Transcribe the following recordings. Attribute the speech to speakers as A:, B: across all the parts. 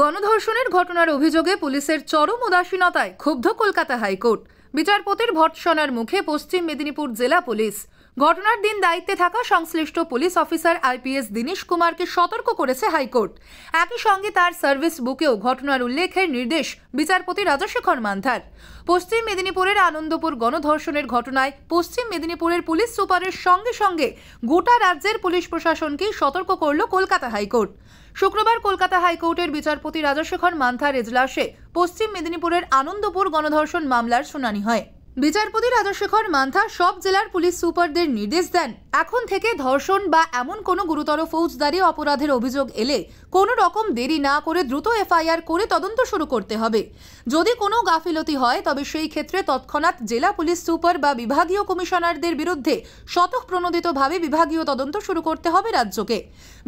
A: গণধর্ষণের ঘটনার অভিযোগে পুলিশের চরম উদাসীনতায় ক্ষুব্ধ কলকাতা হাইকোর্ট বিচারপতির ভর্সনার মুখে পশ্চিম মেদিনীপুর জেলা পুলিশ ঘটনার দিন দায়িত্বে থাকা সংশ্লিষ্ট পুলিশ অফিসার আইপিএস দীনেশ কুমারকে সতর্ক করেছে হাইকোর্ট একই সঙ্গে তার সার্ভিস বুকেও ঘটনার উল্লেখের নির্দেশ বিচারপতি রাজশেখর মান্থার পশ্চিম মেদিনীপুরের আনন্দপুর গণধর্ষণের ঘটনায় পশ্চিম মেদিনীপুরের পুলিশ সুপারের সঙ্গে সঙ্গে গোটা রাজ্যের পুলিশ প্রশাসনকেই সতর্ক করল কলকাতা হাইকোর্ট শুক্রবার কলকাতা হাইকোর্টের বিচারপতি রাজশেখর মান্থার এজলাসে পশ্চিম মেদিনীপুরের আনন্দপুর গণধর্ষণ মামলার শুনানি হয় বিচারপতি রাজশেখর মান্থা সব জেলার পুলিশ সুপারদের নির্দেশ দেন এখন থেকে ধর্ষণ বা এমন কোনো গুরুতর ফৌজদারি অপরাধের অভিযোগ এলে কোনো রকম দেরি না করে দ্রুত এফআইআর করে তদন্ত শুরু করতে হবে যদি কোনো গাফিলতি হয় তবে সেই ক্ষেত্রে তৎক্ষণাৎ জেলা পুলিশ সুপার বা বিভাগীয় কমিশনারদের বিরুদ্ধে প্রণোদিতভাবে বিভাগীয় তদন্ত শুরু করতে হবে রাজ্যকে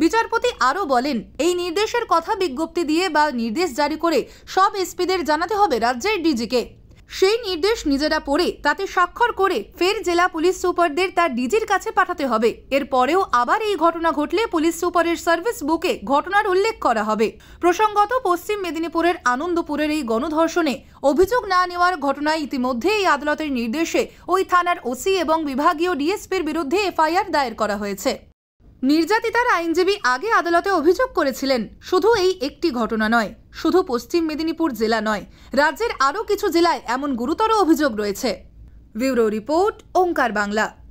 A: বিচারপতি আরও বলেন এই নির্দেশের কথা বিজ্ঞপ্তি দিয়ে বা নির্দেশ জারি করে সব এসপিদের জানাতে হবে রাজ্যের ডিজিকে সেই নির্দেশ নিজেরা পড়ে তাতে স্বাক্ষর করে ফের জেলা পুলিশ সুপারদের তার ডিজির কাছে পাঠাতে হবে এরপরেও আবার এই ঘটনা ঘটলে পুলিশ সুপারের সার্ভিস বুকে ঘটনার উল্লেখ করা হবে প্রসঙ্গত পশ্চিম মেদিনীপুরের আনন্দপুরের এই গণধর্ষণে অভিযোগ না নেওয়ার ঘটনায় ইতিমধ্যে এই আদালতের নির্দেশে ওই থানার ওসি এবং বিভাগীয় ডিএসপির বিরুদ্ধে এফআইআর দায়ের করা হয়েছে নির্যাতিতার আইনজীবী আগে আদালতে অভিযোগ করেছিলেন শুধু এই একটি ঘটনা নয় শুধু পশ্চিম মেদিনীপুর জেলা নয় রাজ্যের আরও কিছু জেলায় এমন গুরুতর অভিযোগ রয়েছে ব্যুরো রিপোর্ট ওঙ্কার বাংলা